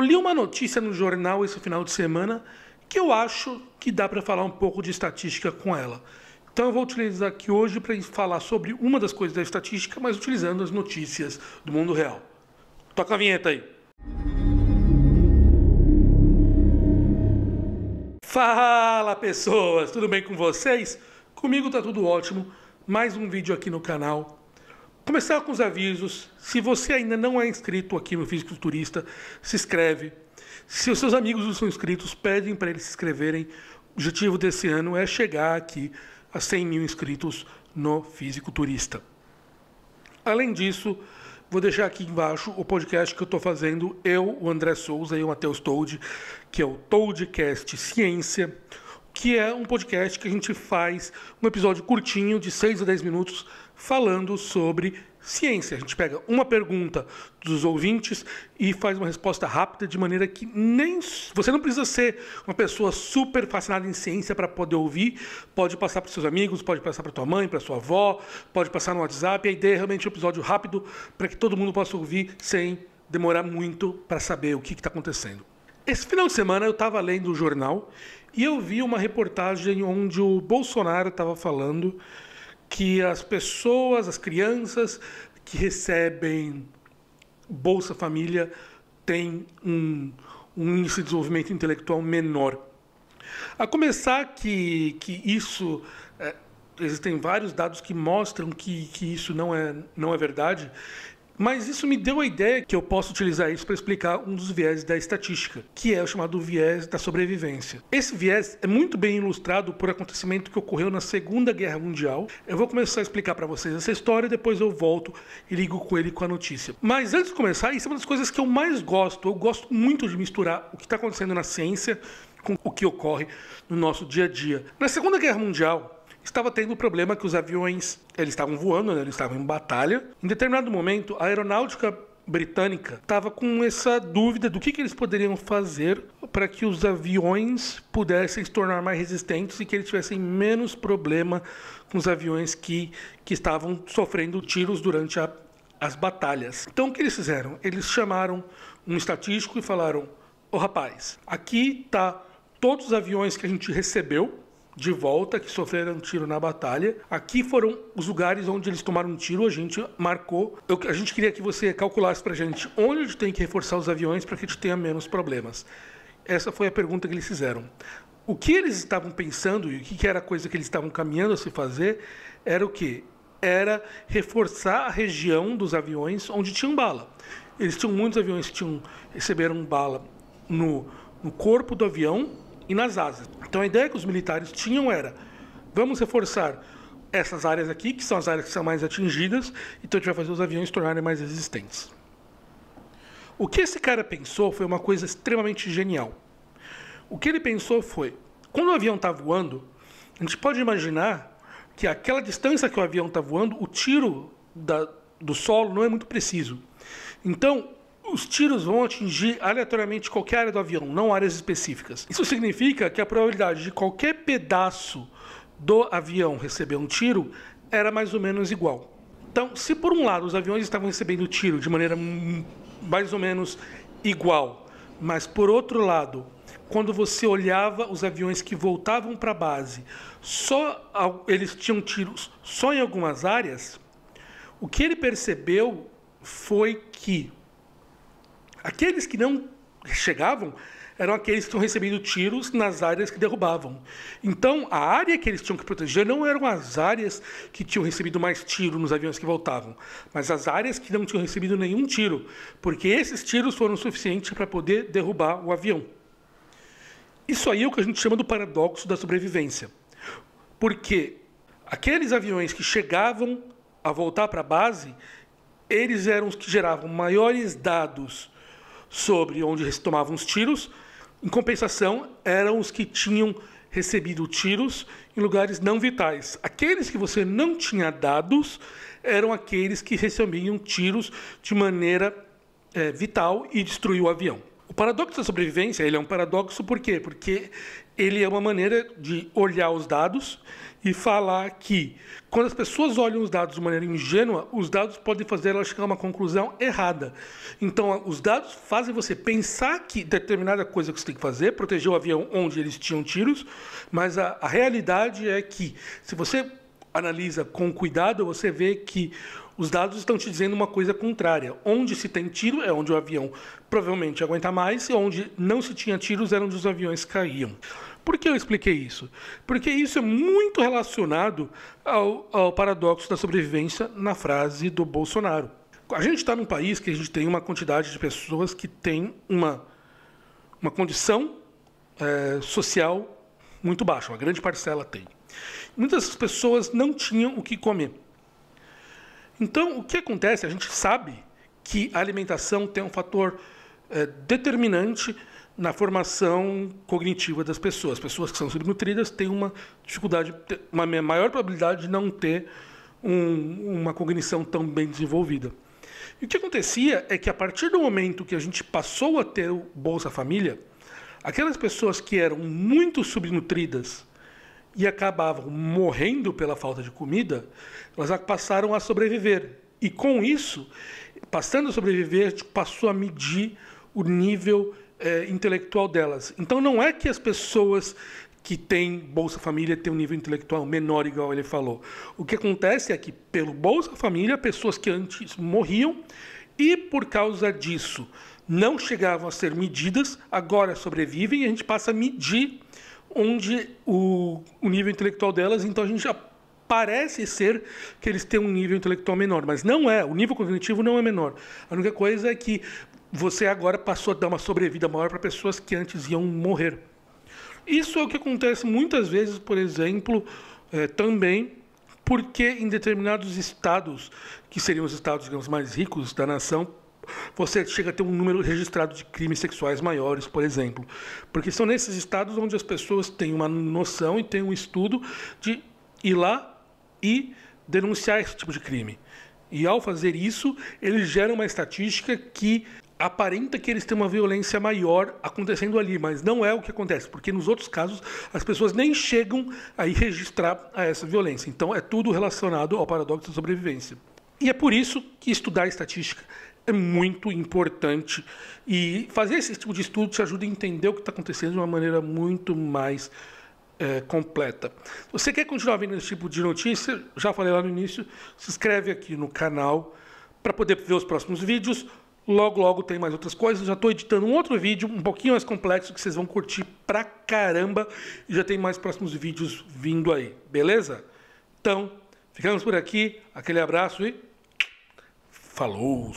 Eu li uma notícia no jornal esse final de semana que eu acho que dá para falar um pouco de estatística com ela. Então eu vou utilizar aqui hoje para falar sobre uma das coisas da estatística, mas utilizando as notícias do mundo real. Toca a vinheta aí. Fala pessoas, tudo bem com vocês? Comigo tá tudo ótimo. Mais um vídeo aqui no canal Começar com os avisos. Se você ainda não é inscrito aqui no Físico Turista, se inscreve. Se os seus amigos não são inscritos, pedem para eles se inscreverem. O objetivo desse ano é chegar aqui a 100 mil inscritos no Físico Turista. Além disso, vou deixar aqui embaixo o podcast que eu estou fazendo, eu, o André Souza e o Matheus Toldi, que é o Toldcast Ciência, que é um podcast que a gente faz um episódio curtinho de 6 a 10 minutos falando sobre ciência. A gente pega uma pergunta dos ouvintes e faz uma resposta rápida de maneira que nem você não precisa ser uma pessoa super fascinada em ciência para poder ouvir. Pode passar para seus amigos, pode passar para tua mãe, para sua avó, pode passar no WhatsApp. A ideia é realmente um episódio rápido para que todo mundo possa ouvir sem demorar muito para saber o que está acontecendo. Esse final de semana eu estava lendo o jornal e eu vi uma reportagem onde o Bolsonaro estava falando que as pessoas, as crianças que recebem Bolsa Família têm um, um índice de desenvolvimento intelectual menor. A começar que, que isso. É, existem vários dados que mostram que, que isso não é, não é verdade. Mas isso me deu a ideia que eu posso utilizar isso para explicar um dos viés da estatística, que é o chamado viés da sobrevivência. Esse viés é muito bem ilustrado por acontecimento que ocorreu na Segunda Guerra Mundial. Eu vou começar a explicar para vocês essa história, e depois eu volto e ligo com ele com a notícia. Mas antes de começar, isso é uma das coisas que eu mais gosto. Eu gosto muito de misturar o que está acontecendo na ciência com o que ocorre no nosso dia a dia. Na Segunda Guerra Mundial, estava tendo o problema que os aviões eles estavam voando, né? eles estavam em batalha. Em determinado momento, a aeronáutica britânica estava com essa dúvida do que, que eles poderiam fazer para que os aviões pudessem se tornar mais resistentes e que eles tivessem menos problema com os aviões que, que estavam sofrendo tiros durante a, as batalhas. Então o que eles fizeram? Eles chamaram um estatístico e falaram: "O oh, rapaz, aqui tá todos os aviões que a gente recebeu de volta, que sofreram tiro na batalha. Aqui foram os lugares onde eles tomaram um tiro, a gente marcou. Eu, a gente queria que você calculasse para a gente onde tem que reforçar os aviões para que a gente tenha menos problemas. Essa foi a pergunta que eles fizeram. O que eles estavam pensando e o que era a coisa que eles estavam caminhando a se fazer era o que? Era reforçar a região dos aviões onde tinham bala. Eles tinham muitos aviões que tinham, receberam bala no, no corpo do avião e nas asas. Então a ideia que os militares tinham era: vamos reforçar essas áreas aqui, que são as áreas que são mais atingidas, então a gente vai fazer os aviões tornarem mais resistentes. O que esse cara pensou foi uma coisa extremamente genial. O que ele pensou foi: quando o avião está voando, a gente pode imaginar que aquela distância que o avião está voando, o tiro da, do solo não é muito preciso. Então, os tiros vão atingir aleatoriamente qualquer área do avião, não áreas específicas. Isso significa que a probabilidade de qualquer pedaço do avião receber um tiro era mais ou menos igual. Então, se por um lado os aviões estavam recebendo tiro de maneira mais ou menos igual, mas por outro lado, quando você olhava os aviões que voltavam para a base, só eles tinham tiros só em algumas áreas, o que ele percebeu foi que Aqueles que não chegavam eram aqueles que estão recebendo tiros nas áreas que derrubavam. Então, a área que eles tinham que proteger não eram as áreas que tinham recebido mais tiro nos aviões que voltavam, mas as áreas que não tinham recebido nenhum tiro, porque esses tiros foram suficientes para poder derrubar o avião. Isso aí é o que a gente chama do paradoxo da sobrevivência. Porque aqueles aviões que chegavam a voltar para a base, eles eram os que geravam maiores dados sobre onde se tomavam os tiros. Em compensação, eram os que tinham recebido tiros em lugares não vitais. Aqueles que você não tinha dados eram aqueles que recebiam tiros de maneira é, vital e destruiu o avião. O paradoxo da sobrevivência ele é um paradoxo por quê? Porque ele é uma maneira de olhar os dados e falar que, quando as pessoas olham os dados de maneira ingênua, os dados podem fazer elas chegar a uma conclusão errada. Então, os dados fazem você pensar que determinada coisa que você tem que fazer, proteger o avião onde eles tinham tiros, mas a, a realidade é que, se você analisa com cuidado, você vê que os dados estão te dizendo uma coisa contrária. Onde se tem tiro é onde o avião provavelmente aguenta mais, e onde não se tinha tiros era onde os aviões caíam. Por que eu expliquei isso? Porque isso é muito relacionado ao, ao paradoxo da sobrevivência na frase do Bolsonaro. A gente está num país que a gente tem uma quantidade de pessoas que tem uma, uma condição é, social muito baixa, uma grande parcela tem. Muitas pessoas não tinham o que comer. Então, o que acontece? A gente sabe que a alimentação tem um fator é, determinante na formação cognitiva das pessoas. Pessoas que são subnutridas têm uma dificuldade, uma maior probabilidade de não ter um, uma cognição tão bem desenvolvida. E o que acontecia é que a partir do momento que a gente passou a ter o Bolsa Família, aquelas pessoas que eram muito subnutridas e acabavam morrendo pela falta de comida, elas passaram a sobreviver. E com isso, passando a sobreviver, tipo, passou a medir o nível é, intelectual delas. Então não é que as pessoas que têm Bolsa Família têm um nível intelectual menor, igual ele falou. O que acontece é que, pelo Bolsa Família, pessoas que antes morriam e, por causa disso, não chegavam a ser medidas, agora sobrevivem e a gente passa a medir onde o, o nível intelectual delas, então a gente já parece ser que eles têm um nível intelectual menor, mas não é. O nível cognitivo não é menor. A única coisa é que você agora passou a dar uma sobrevida maior para pessoas que antes iam morrer. Isso é o que acontece muitas vezes, por exemplo, é, também porque em determinados estados, que seriam os estados digamos, mais ricos da nação, você chega a ter um número registrado de crimes sexuais maiores, por exemplo. Porque são nesses estados onde as pessoas têm uma noção e têm um estudo de ir lá e denunciar esse tipo de crime. E ao fazer isso, eles geram uma estatística que aparenta que eles têm uma violência maior acontecendo ali, mas não é o que acontece, porque nos outros casos as pessoas nem chegam a ir registrar a essa violência. Então é tudo relacionado ao paradoxo da sobrevivência. E é por isso que estudar estatística é muito importante. E fazer esse tipo de estudo te ajuda a entender o que está acontecendo de uma maneira muito mais é, completa. Você quer continuar vendo esse tipo de notícia? Já falei lá no início, se inscreve aqui no canal para poder ver os próximos vídeos. Logo, logo tem mais outras coisas. Já estou editando um outro vídeo, um pouquinho mais complexo, que vocês vão curtir pra caramba. E já tem mais próximos vídeos vindo aí, beleza? Então, ficamos por aqui. Aquele abraço e. Falou!